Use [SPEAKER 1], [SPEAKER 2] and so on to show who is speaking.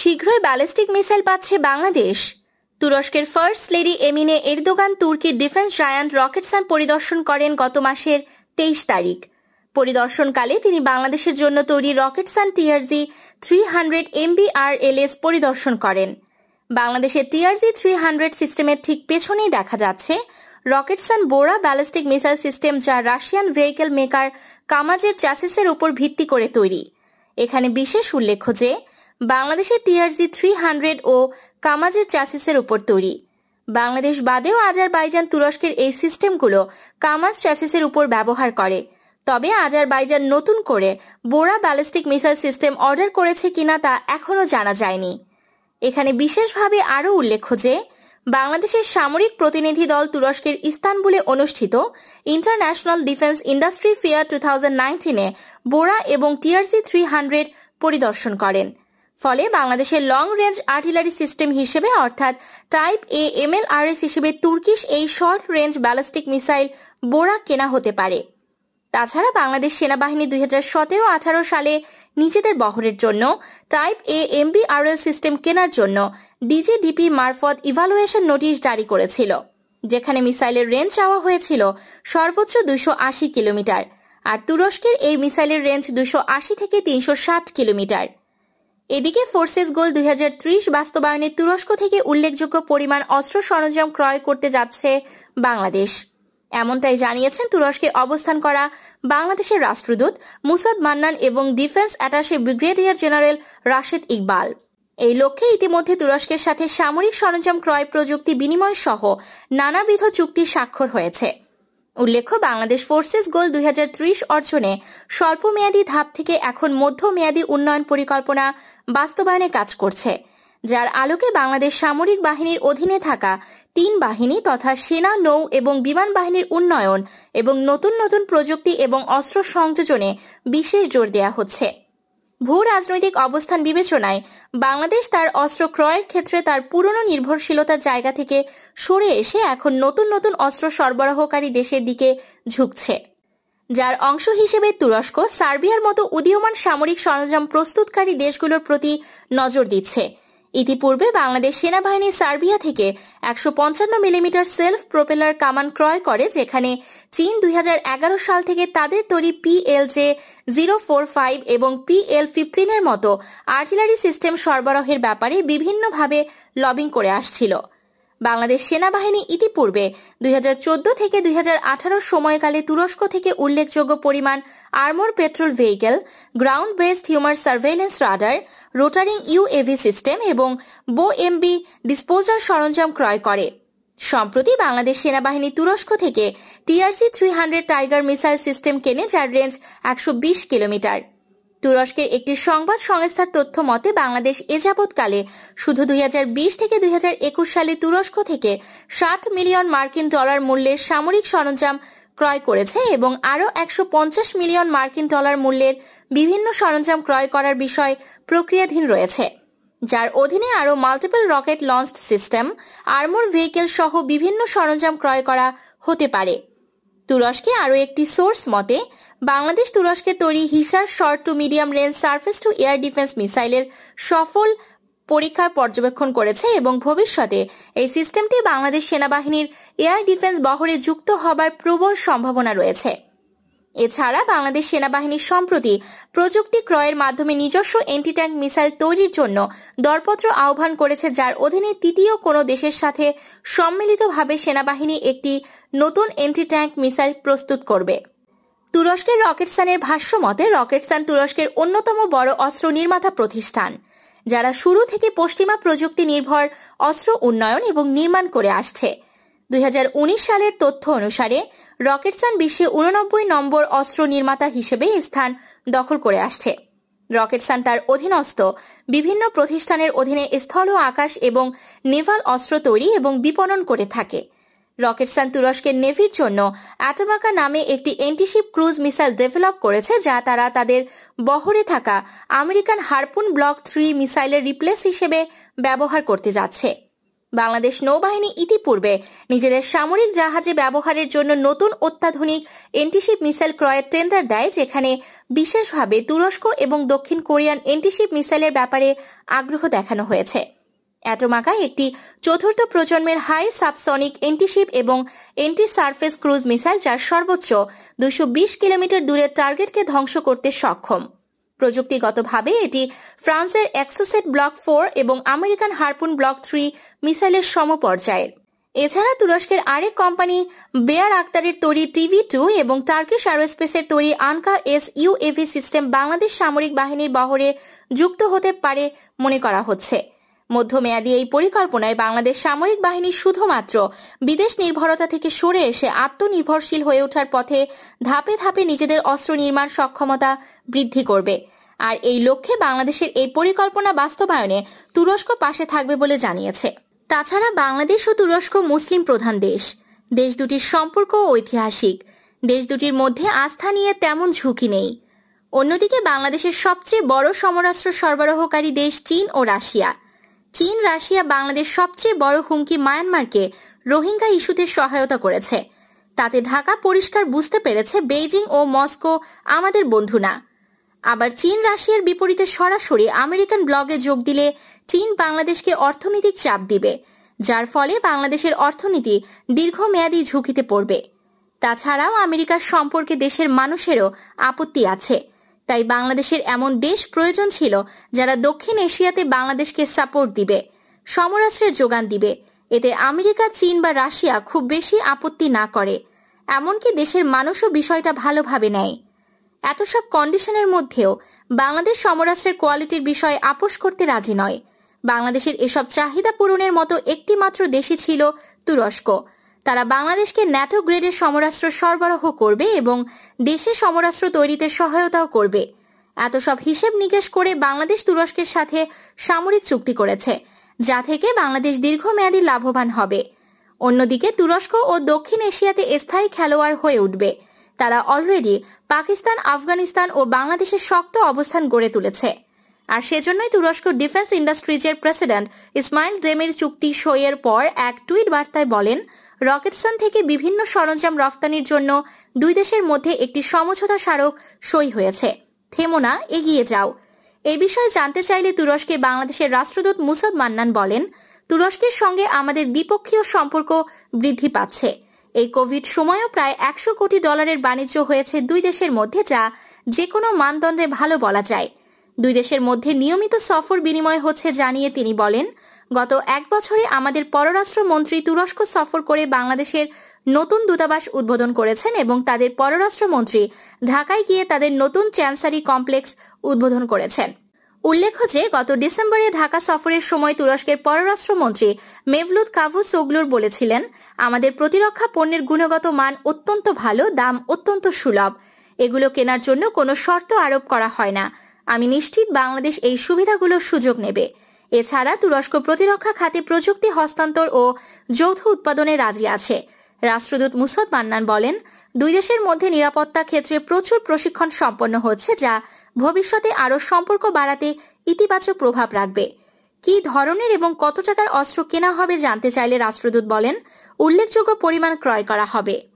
[SPEAKER 1] শীঘ্রই ballistic missile পাচ্ছে বাংলাদেশ তুরস্কের ফার্স্ট লেডি এমিনে এরদোগান তুর্কির ডিফেন্স রায়ান্ট রকেটসান পরিদর্শন করেন গত মাসের তেইশ তারিখ পরিদর্শনকালে তিনি বাংলাদেশের জন্য তৈরি rocket Roketsan TRG three hundred S পরিদর্শন করেন বাংলাদেশের টিআরজি থ্রি হান্ড্রেড সিস্টেমের ঠিক পেছনেই দেখা যাচ্ছে Roketsan Bora ballistic missile system যা রাশিয়ান ভেহিকেল মেকার কামাজের চাসিসের উপর ভিত্তি করে তৈরি এখানে বিশেষ উল্লেখ্য যে বাংলাদেশে টিআরজি থ্রি হান্ড্রেড ও কামাজের চাসিসের উপর তৈরি বাংলাদেশ বাদেও আজারবাইজান তুরস্কের এই সিস্টেমগুলো কামাজ চ্যাসিসের উপর ব্যবহার করে তবে আজারবাইজান নতুন করে Bora ballistic missile system order করেছে কিনা তা এখনও জানা যায়নি এখানে বিশেষভাবে আরও উল্লেখ্য যে বাংলাদেশের সামরিক প্রতিনিধি দল তুরস্কের ইস্তানবুলে অনুষ্ঠিত international defence industry fair two thousand নাইনটিনে বোরা এবং টিআরসি থ্রি হান্ড্রেড পরিদর্শন করেন ফলে বাংলাদেশের লং রেঞ্জ আর্টিলারি সিস্টেম হিসেবে অর্থাৎ type A M L R S হিসেবে তুর্কিশ এই short range ballistic missile Bora কেনা হতে পারে তাছাড়া বাংলাদেশ সেনাবাহিনী দুই হাজার সতেরো আঠারো সালে নিজেদের বহরের জন্য type A B R L system কেনার জন্য ডিজিডিপি মারফত ইভালুয়েশন নোটিশ জারি করেছিল যেখানে মিসাইলের রেঞ্জ চাওয়া হয়েছিল সর্বোচ্চ দুশো আশি কিলোমিটার আর তুরস্কের এই মিসাইলের রেঞ্জ দুশো আশি থেকে তিনশো ষাট কিলোমিটার এদিকে ফোর্সেস গোল দুই বাস্তবায়নে তুরস্ক থেকে উল্লেখযোগ্য পরিমাণ অস্ত্র সরঞ্জাম ক্রয় করতে যাচ্ছে বাংলাদেশ এমনটাই জানিয়েছেন তুরস্কে অবস্থান করা বাংলাদেশের রাষ্ট্রদূত মুসাদ মান্নান এবং defence attache brigadier general Rashed Iqbal এই লক্ষ্যে ইতিমধ্যে তুরস্কের সাথে সামরিক সরঞ্জাম ক্রয় প্রযুক্তি বিনিময় সহ নানাবিধ চুক্তি স্বাক্ষর হয়েছে উল্লেখ্য বাংলাদেশ ফোর্সেস গোল দুই অর্জনে স্বল্প মেয়াদী ধাপ থেকে এখন মধ্যমেয়াদী উন্নয়ন পরিকল্পনা বাস্তবায়নে কাজ করছে যার আলোকে বাংলাদেশ সামরিক বাহিনীর অধীনে থাকা তিন বাহিনী তথা সেনা নৌ এবং বিমান বাহিনীর উন্নয়ন এবং নতুন নতুন প্রযুক্তি এবং অস্ত্র সংযোজনে বিশেষ জোর দেয়া হচ্ছে ভূ রাজনৈতিক অবস্থান বিবেচনায় বাংলাদেশ তার অস্ত্র ক্রয়ের ক্ষেত্রে তার পুরনো নির্ভরশীলতার জায়গা থেকে সরে এসে এখন নতুন নতুন অস্ত্র সরবরাহকারী দেশের দিকে ঝুঁকছে যার অংশ হিসেবে তুরস্ক সার্বিয়ার মতো উদীয়মান সামরিক সরঞ্জাম প্রস্তুতকারী দেশগুলোর প্রতি নজর দিচ্ছে ইতিপূর্বে বাংলাদেশ সেনাবাহিনী সার্বিয়া থেকে একশো পঞ্চান্ন মিলিমিটার সেলফ প্রোপেলার কামান ক্রয় করে যেখানে চীন দুই সাল থেকে তাদের তৈরি পিএলজে জিরো ফোর ফাইভ এবং পিএল ফিফটিনের মতো আর্টিলারি সিস্টেম সরবরাহের ব্যাপারে বিভিন্নভাবে লবিং করে আসছিল বাংলাদেশ সেনাবাহিনী ইতিপূর্বে দুই থেকে দুই সময়কালে তুরস্ক থেকে উল্লেখযোগ্য পরিমাণ armour patrol vehicle ground based হিউমার surveillance radar rotary wing UAV system এবং বো এমবি ডিসপোজাল সরঞ্জাম ক্রয় করে সম্প্রতি বাংলাদেশ সেনাবাহিনী তুরস্ক থেকে TRC three hundred tiger missile system কেনে যার রেঞ্জ একশো কিলোমিটার তুরস্কের একটি সংবাদ সংস্থার তথ্য মতে বাংলাদেশ এ যাবৎকালে শুধু দুই থেকে দুই সালে তুরস্ক থেকে ষাট মিলিয়ন মার্কিন ডলার মূল্যের সামরিক সরঞ্জাম ক্রয় করেছে এবং আরও একশো মিলিয়ন মার্কিন ডলার মূল্যের বিভিন্ন সরঞ্জাম ক্রয় করার বিষয় প্রক্রিয়াধীন রয়েছে যার অধীনে আরও multiple rocket launch system armour vehicle সহ বিভিন্ন সরঞ্জাম ক্রয় করা হতে পারে তুরস্কে আরও একটি সোর্স মতে বাংলাদেশ তুরস্কে তৈরি Hisar short to medium range surface to air defence মিসাইলের সফল পরীক্ষা পর্যবেক্ষণ করেছে এবং ভবিষ্যতে এই সিস্টেমটি বাংলাদেশ সেনাবাহিনীর এয়ার ডিফেন্স বহরে যুক্ত হবার প্রবল সম্ভাবনা রয়েছে এছাড়া বাংলাদেশ সেনাবাহিনী সম্প্রতি প্রযুক্তি ক্রয়ের মাধ্যমে নিজস্ব এন্টি ট্যাঙ্ক মিসাইল তৈরির জন্য দরপত্র আহ্বান করেছে যার অধীনে তৃতীয় কোনো দেশের সাথে সম্মিলিতভাবে সেনাবাহিনী একটি নতুন এন্টি ট্যাঙ্ক মিসাইল প্রস্তুত করবে তুরস্কের রকেটসানের ভাষ্য মতে রকেটসান তুরস্কের অন্যতম বড় অস্ত্র নির্মাতা প্রতিষ্ঠান যারা শুরু থেকে পশ্চিমা প্রযুক্তি নির্ভর অস্ত্র উন্নয়ন এবং নির্মাণ করে আসছে দুই সালের তথ্য অনুসারে রকেটসান বিশ্বে উননব্বই নম্বর অস্ত্র নির্মাতা হিসেবে স্থান দখল করে আসছে রকেটসান তার অধীনস্থ বিভিন্ন প্রতিষ্ঠানের অধীনে স্থল আকাশ এবং নেভাল অস্ত্র তৈরি এবং বিপণন করে থাকে রকেটসান তুরস্কের নেভির জন্য অ্যাটোমাকা নামে একটি এন্টিশিপ ক্রুজ মিসাইল ডেভেলপ করেছে যা তারা তাদের বহরে থাকা আমেরিকান হারপুন ব্লক থ্রি মিসাইলের রিপ্লেস হিসেবে ব্যবহার করতে যাচ্ছে বাংলাদেশ নৌবাহিনী ইতিপূর্বে নিজেদের সামরিক জাহাজে ব্যবহারের জন্য নতুন অত্যাধুনিক এন্টিশিপ মিসাইল ক্রয়ের টেন্ডার দেয় যেখানে বিশেষভাবে তুরস্ক এবং দক্ষিণ কোরিয়ান এন্টিশিপ মিসাইলের ব্যাপারে আগ্রহ দেখানো হয়েছে অ্যাটোমাকা একটি চতুর্থ প্রজন্মের হাই সাবসনিক এন্টিশিপ এবং এন্টি সার্ফেস ক্রুজ মিসাইল যার সর্বোচ্চ দুশো কিলোমিটার দূরের টার্গেটকে ধ্বংস করতে সক্ষম প্রযুক্তিগতভাবে এটি ফ্রান্সের এক্সোসেট ব্লক ফোর এবং আমেরিকান হারপুন ব্লক থ্রি মিসাইলের সমপর্যায়ের এছাড়া তুরস্কের আরেক কোম্পানি বেয়ার আক্তারের তৈরি টিভি টু এবং টার্কিশ অ্যারোস্পেসের তৈরি Anka S UAV system Bangladesh সামরিক বাহিনীর বহরে যুক্ত হতে পারে মনে করা হচ্ছে মধ্যমেয়াদী এই পরিকল্পনায় বাংলাদেশ সামরিক বাহিনী শুধুমাত্র বিদেশ নির্ভরতা থেকে সরে এসে আত্মনির্ভরশীল হয়ে ওঠার পথে ধাপে ধাপে নিজেদের অস্ত্র নির্মাণ সক্ষমতা বৃদ্ধি করবে আর এই লক্ষ্যে বাংলাদেশের এই পরিকল্পনা বাস্তবায়নে তুরস্ক পাশে থাকবে বলে জানিয়েছে তাছাড়া বাংলাদেশ ও তুরস্ক মুসলিম প্রধান দেশ দেশ দুটির সম্পর্ক ঐতিহাসিক দেশ দুটির মধ্যে আস্থা নিয়ে তেমন ঝুঁকি নেই অন্যদিকে বাংলাদেশের সবচেয়ে বড় সমরাস্ত্র সরবরাহকারী দেশ চীন ও রাশিয়া চীন রাশিয়া বাংলাদেশ সবচেয়ে বড় হুমকি মায়ানমারকে রোহিঙ্গা ইস্যুতে সহায়তা করেছে তাতে ঢাকা পরিষ্কার বুঝতে পেরেছে বেইজিং ও মস্কো আমাদের বন্ধু না আবার চীন রাশিয়ার বিপরীতে সরাসরি আমেরিকান ব্লগে যোগ দিলে চীন বাংলাদেশকে অর্থনৈতিক চাপ দিবে যার ফলে বাংলাদেশের অর্থনীতি দীর্ঘমেয়াদী ঝুঁকিতে পড়বে তাছাড়াও আমেরিকার সম্পর্কে দেশের মানুষেরও আপত্তি আছে তাই বাংলাদেশের এমন দেশ প্রয়োজন ছিল যারা দক্ষিণ এশিয়াতে বাংলাদেশকে সাপোর্ট দিবে সমরাস্ত্রের যোগান দিবে এতে আমেরিকা চীন বা রাশিয়া খুব বেশি আপত্তি না করে এমনকি দেশের মানুষও বিষয়টা ভালোভাবে নেয় এত সব কন্ডিশনের মধ্যেও বাংলাদেশ সমরাষ্ট্রের কোয়ালিটির বিষয়ে আপোষ করতে রাজি নয় বাংলাদেশের এসব চাহিদা পূরণের মতো একটি মাত্র দেশই ছিল তুরস্ক তারা বাংলাদেশকে ন্যাটো গ্রেডের সমরাস্ত্র সরবরাহ করবে এবং দেশে সমরাস্ত্র তৈরিতে সহায়তাও করবে এত সব হিসেব নিকেশ করে বাংলাদেশ তুরস্কের সাথে সামরিক চুক্তি করেছে যা থেকে বাংলাদেশ দীর্ঘমেয়াদী লাভবান হবে অন্যদিকে তুরস্ক ও দক্ষিণ এশিয়াতে স্থায়ী খেলোয়াড় হয়ে উঠবে তারা অলরেডি পাকিস্তান আফগানিস্তান ও বাংলাদেশের শক্ত অবস্থান গড়ে তুলেছে আর সেজন্যই তুরস্ক ডিফেন্স ইন্ডাস্ট্রিজের প্রেসিডেন্ট ইসমাইল ডেমির চুক্তি সইয়ের পর এক টুইট বার্তায় বলেন রকেটসান থেকে বিভিন্ন সরঞ্জাম রফতানির জন্য দুই দেশের মধ্যে একটি সমঝোতা স্মারক সই হয়েছে থেমো না এগিয়ে যাও এ বিষয়ে জানতে চাইলে তুরস্কে বাংলাদেশের রাষ্ট্রদূত মুসাদ মান্নান বলেন তুরস্কের সঙ্গে আমাদের দ্বিপক্ষীয় সম্পর্ক বৃদ্ধি পাচ্ছে এই কোভিড সময়েও প্রায় একশো কোটি ডলারের বাণিজ্য হয়েছে দুই দেশের মধ্যে যা যে কোনো মানদণ্ডে ভালো বলা যায় দুই দেশের মধ্যে নিয়মিত সফর বিনিময় হচ্ছে জানিয়ে তিনি বলেন গত এক বছরে আমাদের পররাষ্ট্রমন্ত্রী তুরস্ক সফর করে বাংলাদেশের নতুন দূতাবাস উদ্বোধন করেছেন এবং তাদের পররাষ্ট্রমন্ত্রী ঢাকায় গিয়ে তাদের নতুন চ্যান্সারি কমপ্লেক্স উদ্বোধন করেছেন উল্লেখ্য যে গত ডিসেম্বরে ঢাকা সফরের সময় তুরস্কের পররাষ্ট্রমন্ত্রী মেভলুদ সোগলুর বলেছিলেন আমাদের প্রতিরক্ষা পণ্যের গুণগত মান অত্যন্ত ভালো দাম অত্যন্ত সুলভ এগুলো কেনার জন্য কোনো শর্ত আরোপ করা হয় না আমি নিশ্চিত বাংলাদেশ এই সুবিধাগুলোর সুযোগ নেবে এছাড়া তুরস্ক প্রতিরক্ষা খাতে প্রযুক্তি হস্তান্তর ও যৌথ উৎপাদনে রাজি আছে রাষ্ট্রদূত মুসদ মান্নান বলেন দুই দেশের মধ্যে নিরাপত্তা ক্ষেত্রে প্রচুর প্রশিক্ষণ সম্পন্ন হচ্ছে যা ভবিষ্যতে আরও সম্পর্ক বাড়াতে ইতিবাচক প্রভাব রাখবে কি ধরনের এবং কত টাকার অস্ত্র কেনা হবে জানতে চাইলে রাষ্ট্রদূত বলেন উল্লেখযোগ্য পরিমাণ ক্রয় করা হবে